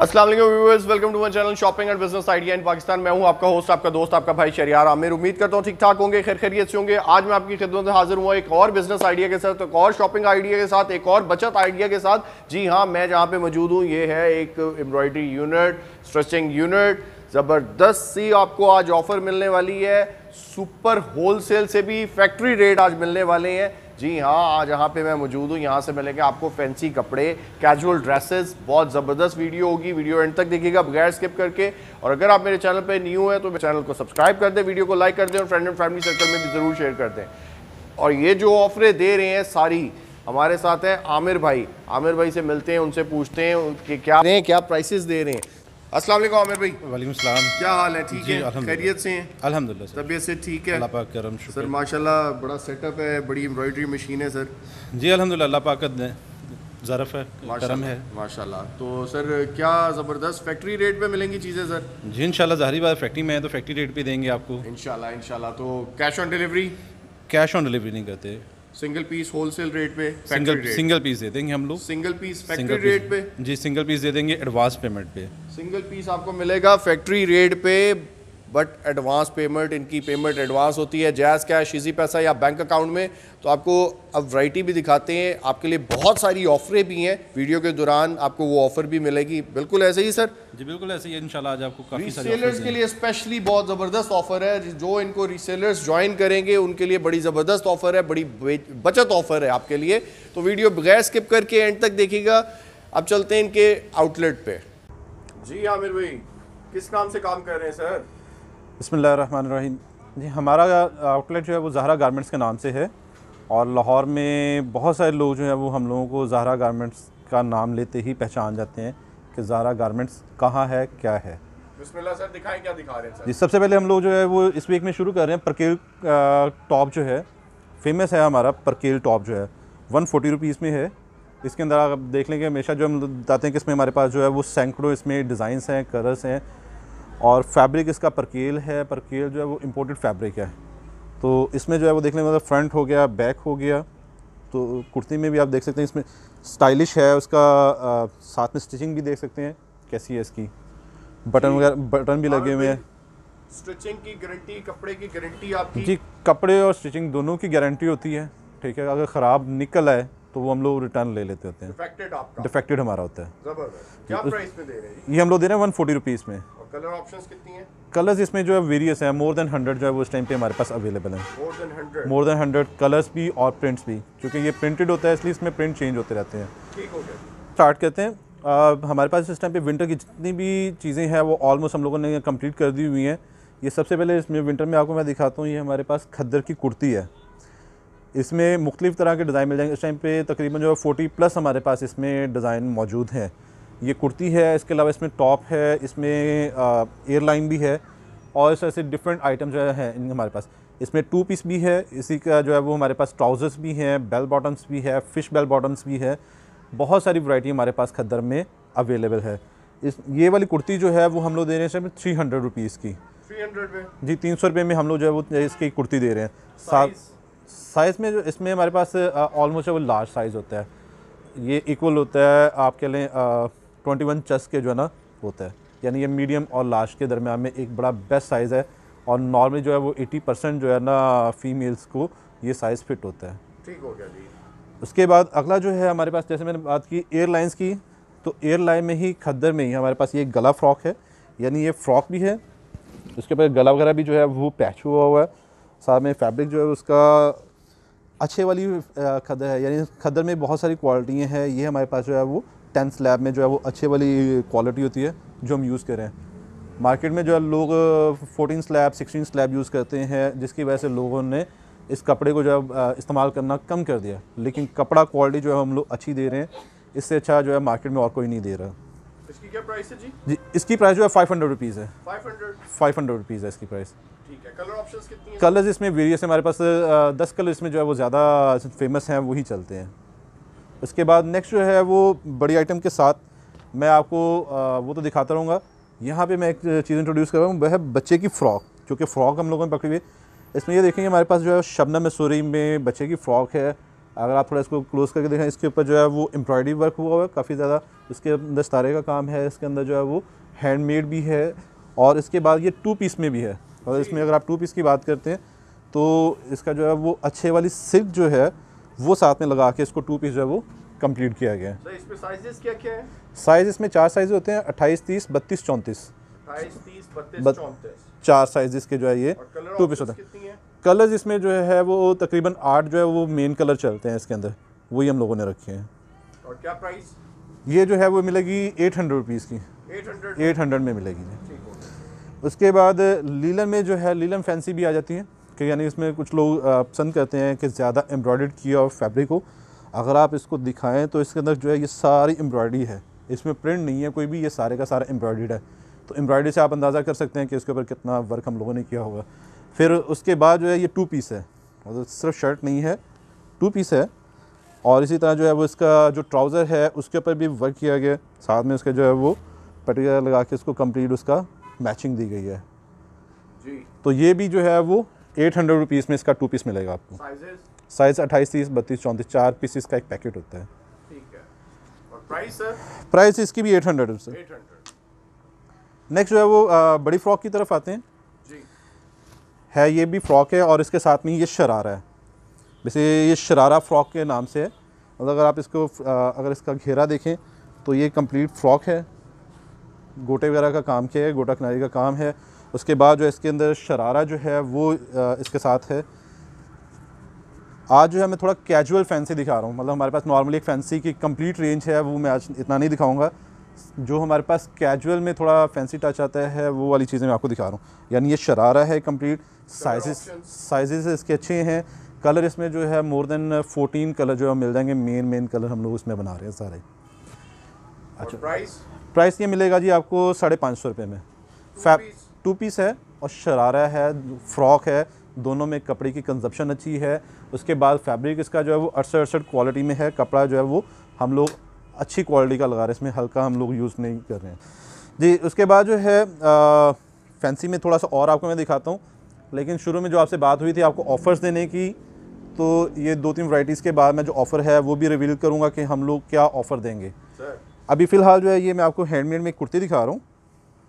Aslam viewers welcome to my channel shopping and business idea in Pakistan मैं हूं आपका host आपका दोस्त आपका भाई शरियार आमिर उम्मीद करता हूं ठीक ठाक होंगे खैर खैरियत से होंगे आज मैं आपकी खिदमत में हाजिर हुआ एक और बिजनेस आइडिया के साथ एक और शॉपिंग आइडिया के साथ एक और बचत आइडिया के साथ जी हाँ मैं जहाँ पे मौजूद हूँ ये है एक एम्ब्रॉयडरी यूनिट स्ट्रेचिंग यूनिट ज़बरदस्त सी आपको आज ऑफर मिलने वाली है सुपर सेल से भी फैक्ट्री रेट आज मिलने वाले हैं जी हाँ आज यहाँ पे मैं मौजूद हूँ यहाँ से मैं लेके आपको फैंसी कपड़े कैजुअल ड्रेसेस बहुत ज़बरदस्त वीडियो होगी वीडियो एंड तक देखिएगा बगैर स्किप करके और अगर आप मेरे चैनल पे न्यू है तो मेरे चैनल को सब्सक्राइब कर दें वीडियो को लाइक कर दें और फ्रेंड एंड फैमिली सर्कल में भी ज़रूर शेयर कर दें और ये जो ऑफरें दे रहे हैं सारी हमारे साथ हैं आमिर भाई आमिर भाई से मिलते हैं उनसे पूछते हैं कि क्या क्या प्राइसेस दे रहे हैं अस्सलाम वालेकुम आमिर भाई वालेकुम सलाम क्या हाल है ठीक है खैरियत से हैं अल्हम्दुलिल्लाह तबीयत से ठीक है अल्लाह पाक करम सर माशाल्लाह बड़ा सेटअप है बड़ी एम्ब्रॉयडरी मशीन है सर जी अल्हम्दुलिल्लाह अल्लाह पाक ने ज़रफ़ है करम है माशाल्लाह तो सर क्या ज़बरदस्त फैक्ट्री रेट पे मिलेंगी चीज़ें सर जी इंशाल्लाह जहरी बात फैक्ट्री में है तो फैक्ट्री रेट पर देंगे आपको इंशाल्लाह इंशाल्लाह तो cash on delivery cash on delivery नहीं करते सिंगल पीस होलसेल रेट पे सिंगल सिंगल पीस दे देंगे हम लोग सिंगल पीस फैक्ट्री रेट पे जी सिंगल पीस दे देंगे एडवांस पेमेंट पे सिंगल पीस आपको मिलेगा फैक्ट्री रेट पे बट एडवांस पेमेंट इनकी पेमेंट एडवांस होती है जैज़ कैश इजी पैसा या बैंक अकाउंट में तो आपको अब वैरायटी भी दिखाते हैं आपके लिए बहुत सारी ऑफरें भी हैं वीडियो के दौरान आपको वो ऑफर भी मिलेगी बिल्कुल ऐसे ही सर जी बिल्कुल ऐसे ही इंशाल्लाह आज आपको काफ़ी रीसेलर्स के लिए स्पेशली बहुत ज़बरदस्त ऑफर है जो इनको रीसेलर्स ज्वाइन करेंगे उनके लिए बड़ी ज़बरदस्त ऑफर है बड़ी बचत ऑफर है आपके लिए तो वीडियो बगैर स्किप करके एंड तक देखिएगा अब चलते हैं इनके आउटलेट पर जी आमिर भाई किस नाम से काम कर रहे हैं सर बसमिल जी हमारा आउटलेट जो है वो जहरा गारमेंट्स के नाम से है और लाहौर में बहुत सारे लोग जो है वो हम लोगों को जहरा गारमेंट्स का नाम लेते ही पहचान जाते हैं कि जहरा गारमेंट्स कहाँ है क्या है सर दिखाएं क्या दिखा रहे हैं सर जी सबसे पहले हम लोग जो है वो इस वीक में शुरू कर रहे हैं परकेल टॉप जो है फेमस है हमारा परकेल टॉप जो है वन फोर्टी रुपीज़ में है इसके अंदर आप देख लेंगे हमेशा जो हम बताते हैं कि इसमें हमारे पास जो है वो सैकड़ों इसमें डिज़ाइंस हैं कलर्स हैं और फैब्रिक इसका परकेल है परकेल जो है वो इम्पोर्टेड फैब्रिक है तो इसमें जो है वो देख लेंगे मतलब फ्रंट हो गया बैक हो गया तो कुर्ती में भी आप देख सकते हैं इसमें स्टाइलिश है उसका आ, साथ में स्टिचिंग भी देख सकते हैं कैसी है इसकी बटन वगैरह बटन भी लगे हाँ, हुए हैं स्टिचिंग की गारंटी कपड़े की गारंटी आपकी जी कपड़े और स्टिचिंग दोनों की गारंटी होती है ठीक है अगर ख़राब निकल आए तो वो हम लोग रिटर्न ले लेते होते हैं डिफेक्टेड हमारा होता है तो ये हम लोग दे रहे हैं वन फोर्टी रुपीज़ में कलर कितनी कलर्स इसमें जो है वेरियस है मोर देन हंड्रेड जो है वो इस टाइम पे हमारे पास अवेलेबल है more than hundred more than hundred colours भी और प्रिंट्स भी क्योंकि ये प्रिंटेड होता है इसलिए इसमें प्रिंट चेंज होते रहते हैं ठीक हो गया स्टार्ट करते हैं आ, हमारे पास इस टाइम पे विंटर की जितनी भी चीज़ें हैं वो ऑलमोस्ट हम लोगों ने कंप्लीट कर दी हुई हैं ये सबसे पहले इसमें विंटर में आपको मैं दिखाता हूँ ये हमारे पास खद्दर की कुर्ती है इसमें मुख्तलिफ़ तरह के डिज़ाइन मिल जाएंगे इस टाइम पे तकरीबन जो है फोर्टी प्लस हमारे पास इसमें डिज़ाइन मौजूद हैं ये कुर्ती है इसके अलावा इसमें टॉप है इसमें एयरलाइन भी है और इस तरह से डिफरेंट आइटम जो है हमारे पास इसमें टू पीस भी है इसी का जो है वो हमारे पास ट्राउज़र्स भी हैं बेल बॉटम्स भी है फ़िश बेल बॉटम्स भी है बहुत सारी वैरायटी हमारे पास खद्दर में अवेलेबल है इस ये वाली कुर्ती जो है वो हम लोग दे रहे हैं थ्री हंड्रेड रुपीज़ की थ्री हंड्रेड जी तीन सौ रुपये में हम लोग जो है वो इसकी कुर्ती दे रहे हैं सात साइज़ में जो इसमें हमारे पास ऑलमोस्ट वो लार्ज साइज़ होता है ये इक्वल होता है आप कह लें ट्वेंटी वन चस के जो है ना होता है यानी ये मीडियम और लार्ज के दरम्यान में एक बड़ा बेस्ट साइज़ है और नॉर्मली जो है वो 80 परसेंट जो है ना फीमेल्स को ये साइज़ फिट होता है ठीक हो गया जी उसके बाद अगला जो है हमारे पास जैसे मैंने बात की एयरलाइंस की तो एयरलाइन में ही खद्दर में ही हमारे पास ये गला फ्रॉक है यानी ये फ्रॉक भी है उसके ऊपर गला वगैरह भी जो है वो पैच हुआ हुआ है साथ में फैब्रिक जो है उसका अच्छे वाली खदर है यानी खदर में बहुत सारी क्वालिटियाँ हैं ये हमारे पास जो है वो टेंथ स्लैब में जो है वो अच्छे वाली क्वालिटी होती है जो हम यूज़ कर रहे हैं मार्केट में जो है लोग fourteen slab sixteen slab use करते हैं जिसकी वजह से लोगों ने इस कपड़े को जो है इस्तेमाल करना कम कर दिया लेकिन कपड़ा क्वालिटी जो है हम लोग अच्छी दे रहे हैं इससे अच्छा जो है मार्केट में और कोई नहीं दे रहा इसकी क्या प्राइस है जी जी इसकी प्राइस जो है फाइव हंड्रेड रुपीज़ है five hundred five hundred rupees है इसकी प्राइस ठीक है कलर ऑप्शंस कितनी कलर्स इसमें वेरियस हमारे पास दस कलर इसमें जो है वो ज़्यादा फेमस हैं वही चलते हैं उसके बाद नेक्स्ट जो है वो बड़ी आइटम के साथ मैं आपको वो तो दिखाता रहूँगा यहाँ पे मैं एक चीज़ इंट्रोड्यूस कर रहा हूँ वह है बच्चे की फ़्रॉक जो कि फ़्रॉक हम लोगों ने पकड़ी हुई इसमें ये देखेंगे हमारे पास जो है शबनम मसूरी में बच्चे की फ़्रॉक है अगर आप थोड़ा इसको क्लोज़ करके देखें इसके ऊपर जो है वो एम्ब्रॉयडरी वर्क हुआ हुआ है काफ़ी ज़्यादा इसके अंदर सितारे का काम है इसके अंदर जो है वो हैंडमेड भी है और इसके बाद ये टू पीस में भी है और इसमें अगर आप टू पीस की बात करते हैं तो इसका जो है वो अच्छे वाली सिल्क जो है वो साथ में लगा के इसको टू पीस जो है वो कंप्लीट किया गया है इसमें साइजेस क्या क्या है साइज इसमें चार साइज होते हैं अट्ठाईस तीस बत्तीस चौंतीस चार साइज इसके जो है ये टू पीस होते हैं कलर्स इसमें जो है वो तकरीबन आठ जो है वो मेन कलर चलते हैं इसके अंदर वही हम लोगों ने रखे हैं और क्या प्राइस ये जो है वो मिलेगी एट हंड्रेड रुपीज़ की एट हंड्रेड में मिलेगी उसके बाद लीलन में जो है लीलन फैंसी भी आ जाती है कि यानी इसमें कुछ लोग पसंद करते हैं कि ज़्यादा एम्ब्रॉयड किया हुआ फैब्रिक हो अगर आप इसको दिखाएं तो इसके अंदर जो है ये सारी एम्ब्रॉयडरी है इसमें प्रिंट नहीं है कोई भी ये सारे का सारा एम्ब्रॉयड है तो एम्ब्रॉयडरी से आप अंदाज़ा कर सकते हैं कि इसके ऊपर कितना वर्क हम लोगों ने किया होगा फिर उसके बाद जो है ये टू पीस है और मतलब सिर्फ शर्ट नहीं है टू पीस है और इसी तरह जो है वो इसका जो ट्राउज़र है उसके ऊपर भी वर्क किया गया साथ में उसका जो है वो पटिया लगा के इसको कम्प्लीट उसका मैचिंग दी गई है जी तो ये भी जो है वो एट हंड्रेड रुपीज़ में इसका टू पीस मिलेगा आपको साइज अट्ठाईस तीस बत्तीस चौंतीस चार पीस इसका एक पैकेट होता है प्राइस प्राइस इसकी भी एट हंड्रेड सर नेक्स्ट जो है वो आ, बड़ी फ्रॉक की तरफ आते हैं जी है ये भी फ्रॉक है और इसके साथ में ये शरारा है वैसे ये शरारा फ्रॉक के नाम से है मतलब अगर आप इसको आ, अगर इसका घेरा देखें तो ये कंप्लीट फ्रॉक है गोटे वगैरह का काम किया है गोटा किनारी का काम है उसके बाद जो इसके अंदर शरारा जो है वो इसके साथ है आज जो है मैं थोड़ा कैजुअल फैंसी दिखा रहा हूँ मतलब हमारे पास नॉर्मली एक फैंसी की कंप्लीट रेंज है वो मैं आज इतना नहीं दिखाऊंगा जो हमारे पास कैजुअल में थोड़ा फैंसी टच आता है वो वाली चीज़ें मैं आपको दिखा रहा हूँ यानी ये शरारा है कंप्लीट साइज साइज इसके अच्छे हैं कलर इसमें जो है मोर देन फोटीन कलर जो है मिल जाएंगे मेन मेन कलर हम लोग इसमें बना रहे हैं सारे अच्छा प्राइस प्राइस ये मिलेगा जी आपको साढ़े पाँच सौ रुपये में फैब टू पीस है और शरारा है फ्रॉक है दोनों में कपड़े की कंजप्शन अच्छी है उसके बाद फैब्रिक इसका जो है वो अड़सठ अड़सठ क्वालिटी में है कपड़ा जो है वो हम लोग अच्छी क्वालिटी का लगा रहे हैं इसमें हल्का हम लोग यूज़ नहीं कर रहे हैं जी उसके बाद जो है फैंसी में थोड़ा सा और आपको मैं दिखाता हूँ लेकिन शुरू में जो आपसे बात हुई थी आपको ऑफ़र्स देने की तो ये दो तीन वैराइटीज़ के बाद में जो ऑफ़र है वो भी रिवील करूँगा कि हम लोग क्या ऑफ़र देंगे अभी फ़िलहाल जो है ये मैं आपको हैंडमेड में कुर्ती दिखा रहा हूँ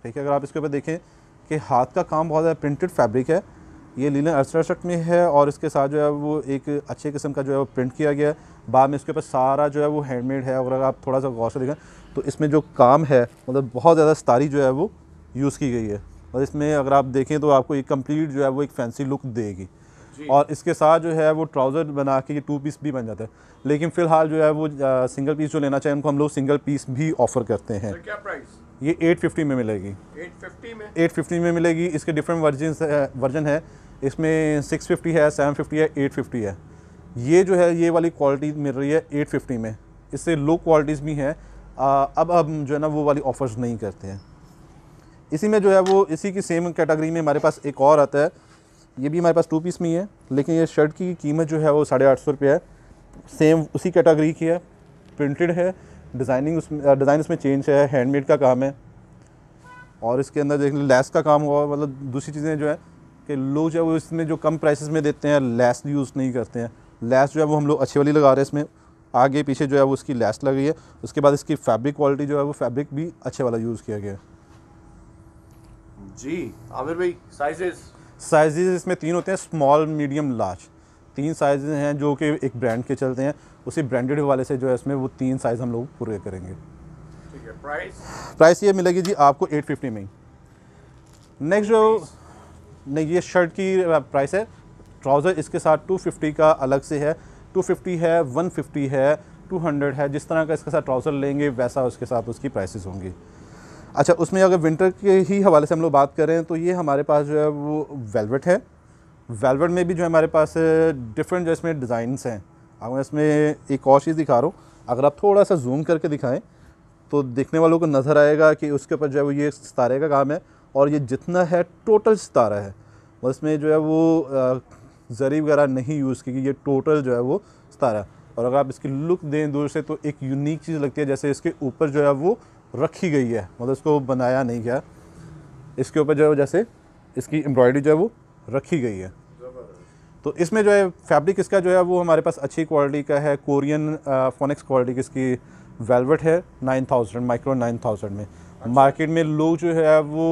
ठीक है अगर आप इसके ऊपर देखें कि हाथ का काम बहुत है प्रिंटेड फैब्रिक है ये लीलन अरसराशक में है और इसके साथ जो है वो एक अच्छे किस्म का जो है वो प्रिंट किया गया है बाद में इसके ऊपर सारा जो है वो हैंडमेड है और अगर आप थोड़ा सा गौर से देखें तो इसमें जो काम है मतलब बहुत ज़्यादा स्तारी जो है वो यूज़ की गई है और इसमें अगर आप देखें तो आपको एक कम्प्लीट जो है वो एक फैंसी लुक देगी और इसके साथ जो है वो ट्राउज़र बना के ये टू पीस भी बन जाता है लेकिन फ़िलहाल जो है वो सिंगल पीस जो लेना चाहिए उनको हम लोग सिंगल पीस भी ऑफ़र करते हैं क्या प्राइस ये 850 में मिलेगी 850 में 850 में मिलेगी इसके डिफरेंट वर्जन वर्जन है इसमें 650 है 750 है 850 है ये जो है ये वाली क्वालिटी मिल रही है 850 में इससे लो क्वालिटीज़ भी हैं अब हम जो है ना वो वाली ऑफ़र्स नहीं करते हैं इसी में जो है वो इसी की सेम कैटेगरी में हमारे पास एक और आता है ये भी हमारे पास टू पीस में ही है लेकिन ये शर्ट की कीमत जो है वो साढ़े आठ सौ रुपये है सेम उसी कैटेगरी की है प्रिंटेड है डिज़ाइनिंग उसमें डिज़ाइन उसमें चेंज है हैंडमेड का काम है और इसके अंदर देख लें लेस का काम हुआ मतलब दूसरी चीज़ें जो है कि लोग जो है वो इसमें जो कम प्राइसेस में देते हैं लेस यूज़ नहीं करते हैं लेस जो है वो हम लोग अच्छी वाली लगा रहे हैं इसमें आगे पीछे जो है वो उसकी लेस लगी है उसके बाद इसकी फैब्रिक क्वालिटी जो है वो फैब्रिक भी अच्छे वाला यूज़ किया गया जी आमिर भाई साइजेस साइजेज इसमें तीन होते हैं स्मॉल मीडियम लार्ज तीन साइज हैं जो कि एक ब्रांड के चलते हैं उसी ब्रांडेड वाले से जो है इसमें वो तीन साइज़ हम लोग पूरे करेंगे ठीक है प्राइस प्राइस ये मिलेगी जी आपको 850 में नेक्स्ट जो नहीं ये शर्ट की प्राइस है ट्राउज़र इसके साथ 250 का अलग से है 250 है 150 है 200 है जिस तरह का इसके साथ ट्राउज़र लेंगे वैसा उसके साथ उसकी प्राइसेस होंगी अच्छा उसमें अगर विंटर के ही हवाले से हम लोग बात करें तो ये हमारे पास जो है वो वेलवेट है वेलवेट में भी जो है हमारे पास डिफरेंट जो इसमें डिज़ाइंस हैं अब मैं इसमें एक और चीज़ दिखा रहा हूँ अगर आप थोड़ा सा जूम करके दिखाएं तो देखने वालों को नज़र आएगा कि उसके ऊपर जो है वो ये सितारे का काम है और ये जितना है टोटल सितारा है और इसमें जो है वो जरी वगैरह नहीं यूज़ की ये टोटल जो है वो सितारा और अगर आप इसकी लुक दें दूर से तो एक यूनिक चीज़ लगती है जैसे इसके ऊपर जो है वो रखी गई है मतलब इसको बनाया नहीं गया इसके ऊपर जो है जैसे इसकी एम्ब्रॉयडरी जो है वो रखी गई है तो इसमें जो है फैब्रिक इसका जो है वो हमारे पास अच्छी क्वालिटी का है कोरियन फोनिक्स क्वालिटी की इसकी वेलवेट है nine thousand micro nine thousand में अच्छा। मार्केट में लोग जो है वो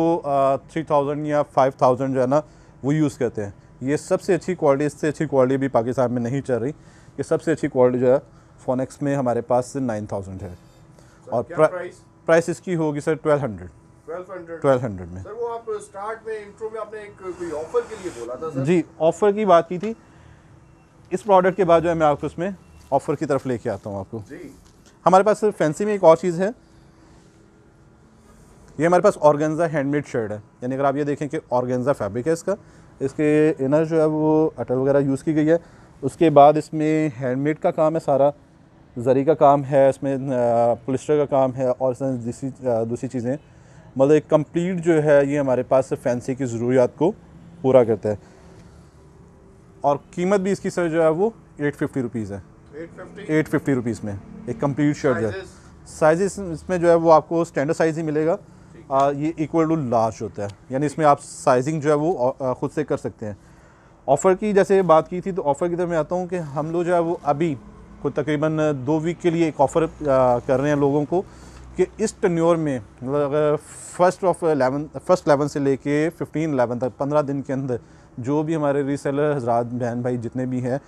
थ्री थाउजेंड या फाइव थाउजेंड जो है ना वो यूज़ करते हैं ये सबसे अच्छी क्वालिटी इससे अच्छी क्वालिटी भी पाकिस्तान में नहीं चल रही ये सबसे अच्छी क्वालिटी जो है फोनेक्स में हमारे पास नाइन थाउजेंड है तो और प्राइस प्राइस इसकी होगी sir twelve hundred twelve hundred में सर वो आप स्टार्ट में इंट्रो में आपने एक कोई ऑफर के लिए बोला था सर जी ऑफर की बात की थी इस प्रोडक्ट के बाद जो है मैं आपको उसमें ऑफर की तरफ लेके आता हूँ आपको जी हमारे पास फैंसी में एक और चीज़ है ये हमारे पास ऑर्गेंजा हैंडमेड शर्ट है यानी अगर आप ये देखें कि ऑर्गेंजा फैब्रिक है इसका इसके इनर जो है वो अटल वगैरह यूज़ की गई है उसके बाद इसमें हैंडमेड का काम है सारा जरी का काम है इसमें पुलिस्टर का काम है और दूसरी दूसरी चीज़ें मतलब एक कम्प्लीट जो है ये हमारे पास फैंसी की ज़रूरियात को पूरा करता है और कीमत भी इसकी सर जो है वो एट फिफ्टी रुपीज़ है एट फिफ्टी रुपीज़ में एक कम्प्लीट शर्ट जो है साइज इसमें जो है वो आपको स्टैंडर्ड साइज़ ही मिलेगा आ, ये इक्वल टू लार्ज होता है यानी इसमें आप साइजिंग जो है वो ख़ुद से कर सकते हैं ऑफ़र की जैसे बात की थी तो ऑफ़र की तरफ मैं आता हूँ कि हम लोग जो है वो अभी को तकरीबन दो वीक के लिए एक ऑफ़र कर रहे हैं लोगों को कि इस टन्योर में मतलब अगर first of eleven first eleven से लेके फिफ्टीन एलेवन तक पंद्रह दिन के अंदर जो भी हमारे रीसेलर हजरात बहन भाई जितने भी हैं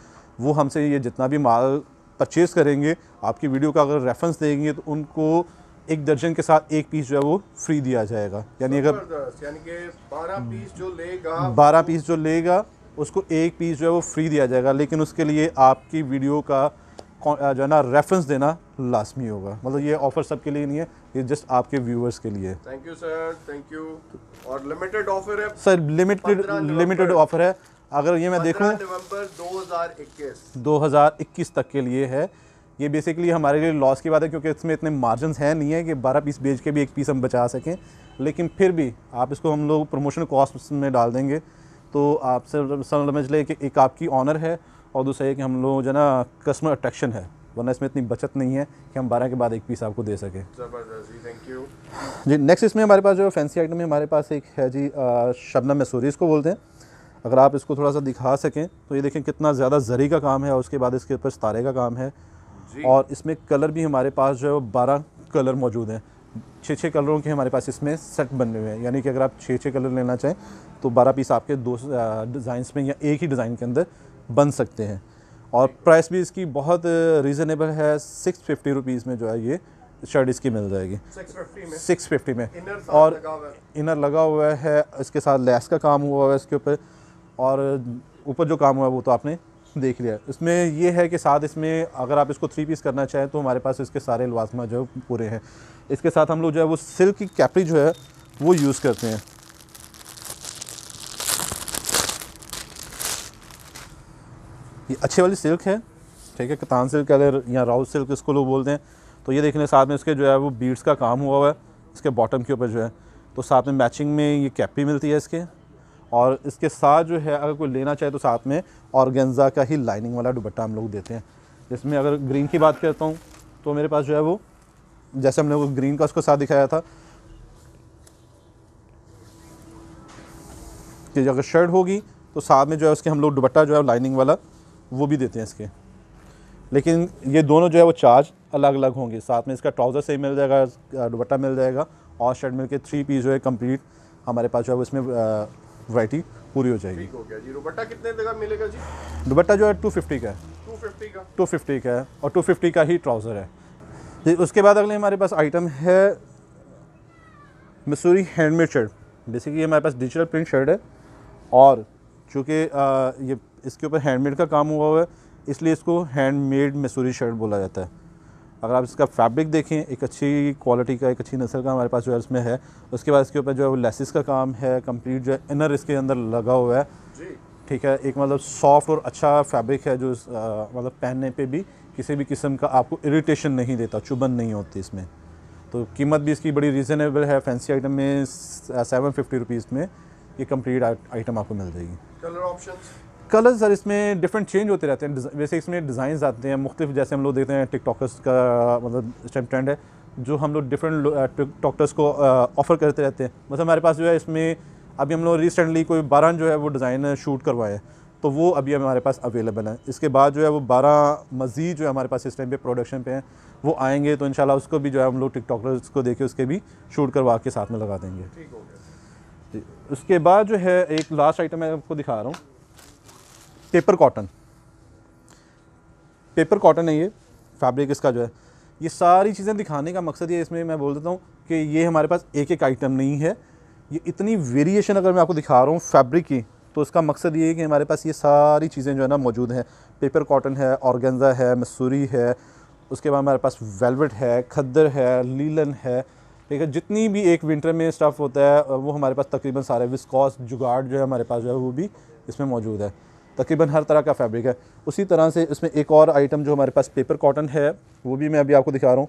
वो हमसे ये जितना भी माल परचेज़ करेंगे आपकी वीडियो का अगर रेफरेंस देंगे तो उनको एक दर्जन के साथ एक पीस जो है वो फ्री दिया जाएगा यानी अगर बारह पीस हम्म। जो लेगा बारह पीस जो लेगा उसको एक पीस जो है वो फ्री दिया जाएगा लेकिन उसके लिए आपकी वीडियो का जो है ना रेफरेंस देना लाजमी होगा मतलब ये ऑफर सबके लिए नहीं है ये जस्ट आपके व्यूअर्स के लिए thank you sir thank you और लिमिटेड ऑफर है सर लिमिटेड लिमिटेड ऑफर है अगर ये मैं देखूँ नवंबर हज़ार इक्कीस तक के लिए है ये बेसिकली हमारे लिए लॉस की बात है क्योंकि इसमें इतने मार्जिन हैं नहीं है कि बारह पीस बेच के भी एक पीस हम बचा सकें लेकिन फिर भी आप इसको हम लोग प्रमोशन कॉस्ट में डाल देंगे तो आप समझ लें कि एक आपकी ऑनर है और दूसरा ये कि हम लोग जो ना कस्टमर अट्रैक्शन है वरना इसमें इतनी बचत नहीं है कि हम बारह के बाद एक पीस आपको दे सकें थैंक यू जी नेक्स्ट इसमें हमारे पास जो फैंसी आइटम है हमारे पास एक है जी शबनम मसूरी इसको बोलते हैं अगर आप इसको थोड़ा सा दिखा सकें तो ये देखें कितना ज़्यादा जरी का काम है और उसके बाद इसके ऊपर सितारे का काम है और इसमें कलर भी हमारे पास जो है वो बारह कलर मौजूद हैं छः छः कलरों के हमारे पास इसमें सेट बने हुए हैं यानी कि अगर आप छः छः कलर लेना चाहें तो बारह पीस आपके दो डिज़ाइंस में या एक ही डिज़ाइन के अंदर बन सकते हैं और प्राइस भी इसकी बहुत रीज़नेबल है सिक्स फिफ्टी रुपीज़ में जो है ये शर्ट इसकी मिल जाएगी सिक्स फिफ्टी में, में। इनर और इनर लगा हुआ है इसके साथ लेस का काम हुआ हुआ है इसके ऊपर और ऊपर जो काम हुआ है वो तो आपने देख लिया इसमें ये है कि साथ इसमें अगर आप इसको थ्री पीस करना चाहें तो हमारे पास इसके सारे लवाजमा जो है पूरे हैं इसके साथ हम लोग जो है वो सिल्क की कैपरी जो है वो यूज़ करते हैं ये अच्छे वाली सिल्क है ठीक है कितान सिल्क अगर या राउस सिल्क इसको लोग बोलते हैं तो ये देखने साथ में इसके जो है वो बीड्स का काम हुआ हुआ है इसके बॉटम के ऊपर जो है तो साथ में मैचिंग में ये कैपी मिलती है इसके और इसके साथ जो है अगर कोई लेना चाहे तो साथ में औरगेंजा का ही लाइनिंग वाला दुबट्टा हम लोग देते हैं जिसमें अगर ग्रीन की बात करता हूँ तो मेरे पास जो है वो जैसे हमने वो ग्रीन का उसको साथ दिखाया था कि अगर शर्ट होगी तो साथ में जो है उसके हम लोग दुबट्टा जो है लाइनिंग वाला वो भी देते हैं इसके लेकिन ये दोनों जो है वो चार्ज अलग अलग होंगे साथ में इसका ट्राउज़र सही मिल जाएगा दुबट्टा मिल जाएगा और शर्ट मिल के थ्री पीस जो है कम्प्लीट हमारे पास जो है उसमें वैरायटी पूरी हो जाएगी हो गया जी कितने जगह मिलेगा जी दुबट्टा जो है टू फिफ्टी का है टू फिफ्टी का टू फिफ्टी का है और टू फिफ्टी का ही ट्राउज़र है जी उसके बाद अगले हमारे पास आइटम है मसूरी हैंडमेड शर्ट बेसिकली हमारे पास डिजिटल प्रिंट शर्ट है और चूँकि ये इसके ऊपर हैंडमेड का काम हुआ हुआ है इसलिए इसको हैंडमेड मसूरी शर्ट बोला जाता है अगर आप इसका फैब्रिक देखें एक अच्छी क्वालिटी का एक अच्छी नस्ल का हमारे पास जो है उसमें है उसके बाद इसके ऊपर जो है वो लेसिस का काम है कंप्लीट जो है इनर इसके अंदर लगा हुआ है ठीक है एक मतलब सॉफ्ट और अच्छा फैब्रिक है जो आ, मतलब पहनने पे भी किसी भी किस्म का आपको इरिटेशन नहीं देता चुभन नहीं होती इसमें तो कीमत भी इसकी बड़ी रीज़नेबल है फैंसी आइटम में सेवन फिफ्टी रुपीज़ में ये कम्प्लीट आइटम आपको मिल जाएगी कलर ऑप्शन कलर्स सर इसमें डिफरेंट चेंज होते रहते हैं वैसे इसमें डिज़ाइन आते हैं मुख्तु जैसे हम लोग देखते हैं टिकटॉकर्स का मतलब इस टाइम ट्रेंड है जो हम लोग डिफरेंट टिकटॉकर्स को ऑफ़र करते रहते हैं मतलब हमारे पास जो है इसमें अभी हम लोग रिसेंटली कोई बारह जो है वो डिज़ाइन शूट करवाए हैं तो वो अभी हमारे पास अवेलेबल है इसके बाद जो है वो बारह मज़ीद जो है हमारे पास इस टाइम पे प्रोडक्शन पे हैं वो आएंगे तो इन उसको भी जो है हम लोग टिकटॉकर्स को देखे उसके भी शूट करवा के साथ में लगा देंगे ठीक हो गया उसके बाद जो है एक लास्ट आइटम मैं आपको दिखा रहा हूँ पेपर कॉटन पेपर कॉटन है ये फैब्रिक इसका जो है ये सारी चीज़ें दिखाने का मकसद ये इसमें मैं बोल देता हूँ कि ये हमारे पास एक एक आइटम नहीं है ये इतनी वेरिएशन अगर मैं आपको दिखा रहा हूँ फैब्रिक की तो इसका मकसद ये है कि हमारे पास ये सारी चीज़ें जो है ना मौजूद हैं पेपर कॉटन है ऑर्गेंजा है मसूरी है उसके बाद हमारे पास वेलवेट है खद्दर है लीलन है ठीक है जितनी भी एक विंटर में स्टफ़ होता है वो हमारे पास तकरीबन सारे विस्कॉस जुगाड़ जो है हमारे पास जो है वो भी इसमें मौजूद है तकरीबन हर तरह का फैब्रिक है उसी तरह से इसमें एक और आइटम जो हमारे पास पेपर कॉटन है वो भी मैं अभी आपको दिखा रहा हूँ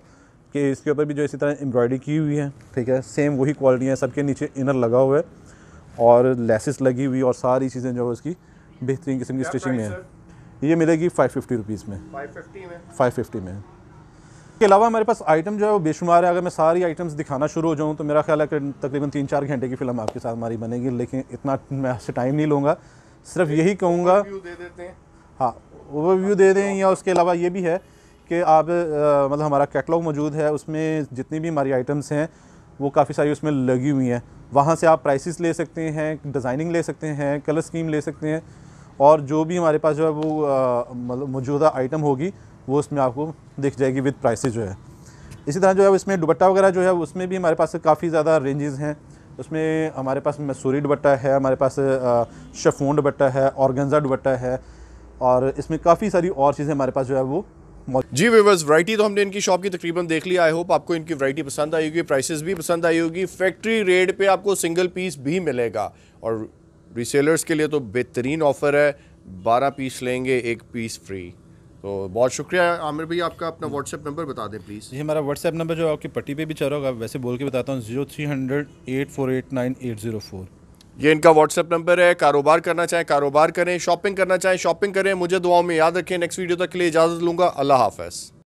कि इसके ऊपर भी जो इसी तरह एम्ब्रॉयडरी की हुई है ठीक है सेम वही क्वालिटी है सबके नीचे इनर लगा हुआ है और लेसिस लगी हुई और सारी चीज़ें जो है उसकी बेहतरीन किस्म की स्टिचिंग में है ये मिलेगी फाइव फिफ्टी रुपीज़ में फाइव फिफ्टी में इसके अलावा हमारे पास आइटम जो है वो बेशुमार है अगर मैं सारी आइटम्स दिखाना शुरू हो जाऊँ तो मेरा ख्याल है कि तकरीबन तीन चार घंटे की फिल्म आपके साथ हमारी बनेगी लेकिन इतना मैं टाइम नहीं लूँगा सिर्फ यही कहूँगा दे देते हैं हाँ ओवरव्यू दे दें या उसके अलावा ये भी है कि आप मतलब हमारा कैटलॉग मौजूद है उसमें जितनी भी हमारी आइटम्स हैं वो काफ़ी सारी उसमें लगी हुई हैं वहाँ से आप प्राइसेस ले सकते हैं डिज़ाइनिंग ले सकते हैं कलर स्कीम ले सकते हैं और जो भी हमारे पास जो है वो मतलब मौजूदा आइटम होगी वो उसमें आपको दिख जाएगी विद प्राइसेस जो है इसी तरह जो है इसमें दुपट्टा वगैरह जो है उसमें भी हमारे पास काफ़ी ज़्यादा रेंजेस हैं उसमें हमारे पास मसूरी दुपट्टा है हमारे पास शफोन दुपट्टा है ऑर्गेंजा दुपट्टा है और इसमें काफ़ी सारी और चीज़ें हमारे पास जो है वो जी व्यूवर्स वैरायटी तो हमने इनकी शॉप की तकरीबन देख ली आई होप आपको इनकी वैरायटी पसंद आई होगी प्राइसेस भी पसंद आई होगी फैक्ट्री रेट पे आपको सिंगल पीस भी मिलेगा और रीसेलर्स के लिए तो बेहतरीन ऑफर है बारह पीस लेंगे एक पीस फ्री तो बहुत शुक्रिया आमिर भाई आपका अपना व्हाट्सएप नंबर बता दें प्लीज़ जी हमारा व्हाट्सएप नंबर जो आपकी पट्टी पे भी चल रहा होगा वैसे बोल के बताता हूँ zero three hundred eight four eight nine eight zero four ये इनका व्हाट्सएप नंबर है कारोबार करना चाहें कारोबार करें शॉपिंग करना चाहें शॉपिंग करें मुझे दुआओं में याद रखें नेक्स्ट वीडियो तक के लिए इजाज़त लूँगा अल्लाह हाफ़